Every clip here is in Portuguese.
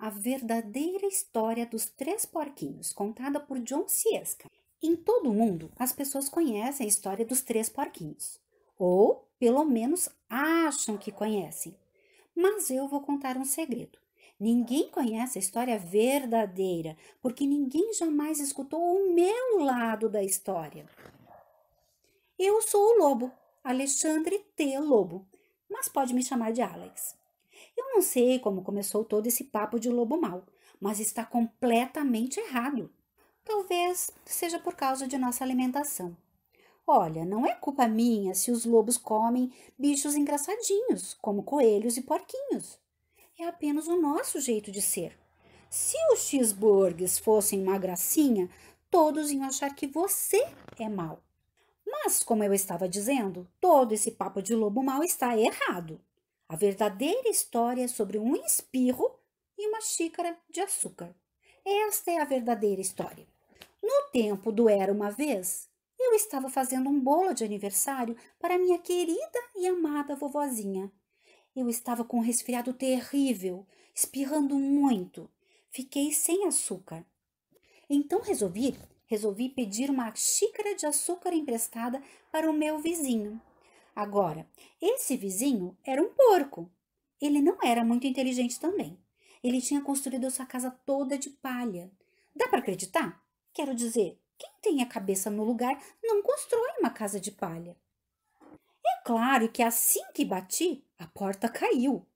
a verdadeira história dos três porquinhos, contada por John Siesca. Em todo o mundo, as pessoas conhecem a história dos três porquinhos, ou pelo menos acham que conhecem. Mas eu vou contar um segredo. Ninguém conhece a história verdadeira, porque ninguém jamais escutou o meu lado da história. Eu sou o Lobo, Alexandre T. Lobo, mas pode me chamar de Alex. Eu não sei como começou todo esse papo de lobo mau, mas está completamente errado. Talvez seja por causa de nossa alimentação. Olha, não é culpa minha se os lobos comem bichos engraçadinhos, como coelhos e porquinhos. É apenas o nosso jeito de ser. Se os cheeseburgers fossem uma gracinha, todos iam achar que você é mau. Mas, como eu estava dizendo, todo esse papo de lobo mau está errado a verdadeira história é sobre um espirro e uma xícara de açúcar. Esta é a verdadeira história. No tempo do Era uma Vez, eu estava fazendo um bolo de aniversário para minha querida e amada vovozinha. Eu estava com um resfriado terrível, espirrando muito. Fiquei sem açúcar. Então resolvi, resolvi pedir uma xícara de açúcar emprestada para o meu vizinho. Agora, esse vizinho era um porco. Ele não era muito inteligente também. Ele tinha construído a sua casa toda de palha. Dá para acreditar? Quero dizer, quem tem a cabeça no lugar não constrói uma casa de palha. É claro que assim que bati, a porta caiu.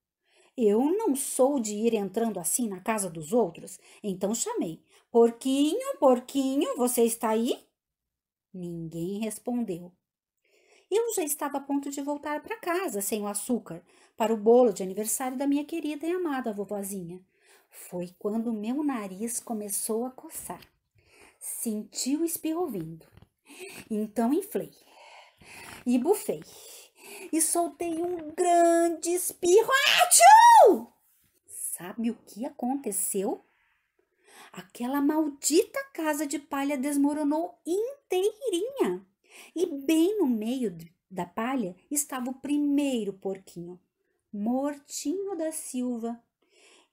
Eu não sou de ir entrando assim na casa dos outros, então chamei: Porquinho, porquinho, você está aí? Ninguém respondeu eu já estava a ponto de voltar para casa sem o açúcar, para o bolo de aniversário da minha querida e amada vovozinha. Foi quando meu nariz começou a coçar. Senti o espirro vindo. Então inflei e bufei e soltei um grande espirro. Atiu! Sabe o que aconteceu? Aquela maldita casa de palha desmoronou inteirinha. E bem no meio da palha estava o primeiro porquinho, Mortinho da Silva.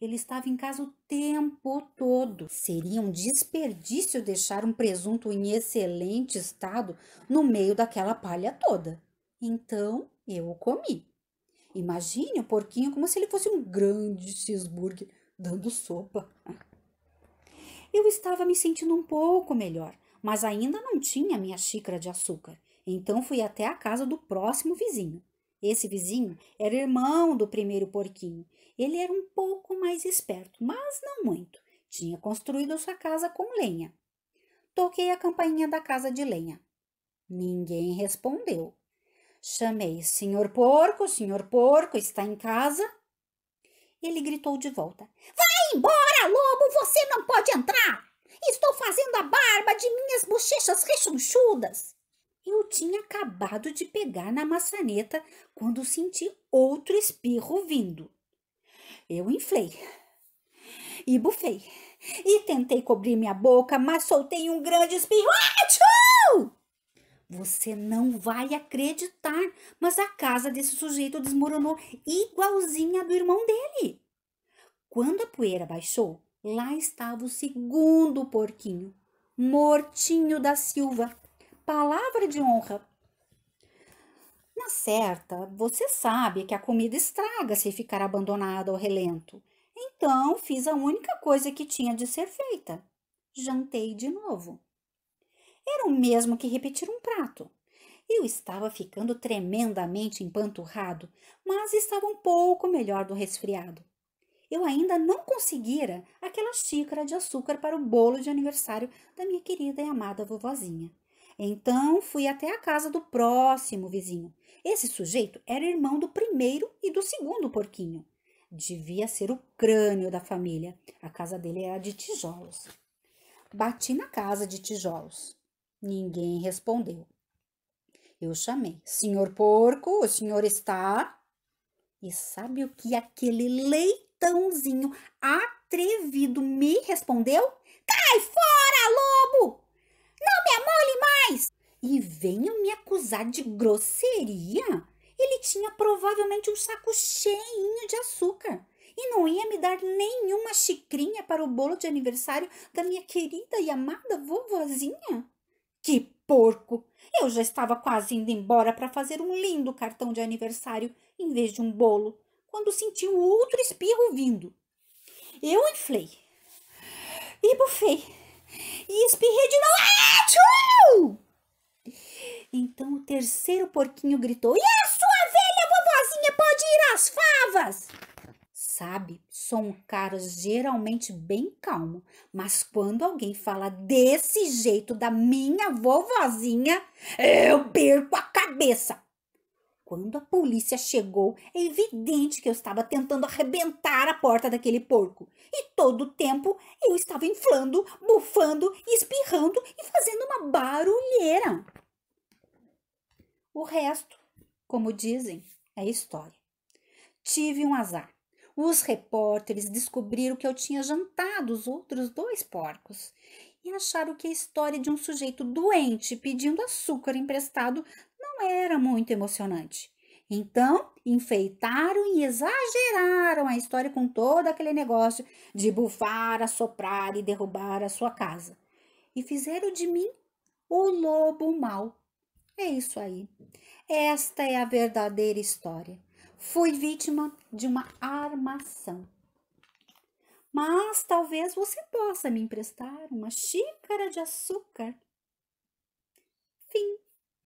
Ele estava em casa o tempo todo. Seria um desperdício deixar um presunto em excelente estado no meio daquela palha toda. Então eu o comi. Imagine o porquinho como se ele fosse um grande cheeseburger dando sopa. Eu estava me sentindo um pouco melhor mas ainda não tinha minha xícara de açúcar. Então fui até a casa do próximo vizinho. Esse vizinho era irmão do primeiro porquinho. Ele era um pouco mais esperto, mas não muito. Tinha construído sua casa com lenha. Toquei a campainha da casa de lenha. Ninguém respondeu. Chamei: Senhor porco, senhor porco, está em casa? Ele gritou de volta: Vai embora, lobo, você não pode entrar! Estou fazendo a barba de minhas bochechas rechonchudas. Eu tinha acabado de pegar na maçaneta quando senti outro espirro vindo. Eu inflei e bufei e tentei cobrir minha boca, mas soltei um grande espirro. Você não vai acreditar, mas a casa desse sujeito desmoronou igualzinha do irmão dele. Quando a poeira baixou, Lá estava o segundo porquinho, Mortinho da Silva. Palavra de honra. Na certa, você sabe que a comida estraga se ficar abandonada ao relento. Então, fiz a única coisa que tinha de ser feita. Jantei de novo. Era o mesmo que repetir um prato. Eu estava ficando tremendamente empanturrado, mas estava um pouco melhor do resfriado eu ainda não conseguira aquela xícara de açúcar para o bolo de aniversário da minha querida e amada vovozinha. Então fui até a casa do próximo vizinho. Esse sujeito era irmão do primeiro e do segundo porquinho. Devia ser o crânio da família. A casa dele era de tijolos. Bati na casa de tijolos. Ninguém respondeu. Eu chamei: Senhor porco, o senhor está? E sabe o que aquele leite? tãozinho atrevido me respondeu: Cai fora, lobo! Não me amole mais! E venha me acusar de grosseria? Ele tinha provavelmente um saco cheinho de açúcar e não ia me dar nenhuma xicrinha para o bolo de aniversário da minha querida e amada vovozinha? Que porco! Eu já estava quase indo embora para fazer um lindo cartão de aniversário em vez de um bolo quando senti um outro espirro vindo. Eu inflei e bufei e espirrei de novo. Ah, então o terceiro porquinho gritou: E a sua velha vovozinha pode ir às favas? Sabe, sou um cara geralmente bem calmo, mas quando alguém fala desse jeito da minha vovozinha, eu perco a cabeça. Quando a polícia chegou, é evidente que eu estava tentando arrebentar a porta daquele porco. E todo o tempo eu estava inflando, bufando, espirrando e fazendo uma barulheira. O resto, como dizem, é história. Tive um azar. Os repórteres descobriram que eu tinha jantado os outros dois porcos e acharam que a história de um sujeito doente pedindo açúcar emprestado não era muito emocionante. Então, enfeitaram e exageraram a história com todo aquele negócio de bufar, assoprar e derrubar a sua casa. E fizeram de mim o lobo mau. É isso aí. Esta é a verdadeira história. Fui vítima de uma armação. Mas talvez você possa me emprestar uma xícara de açúcar. Fim.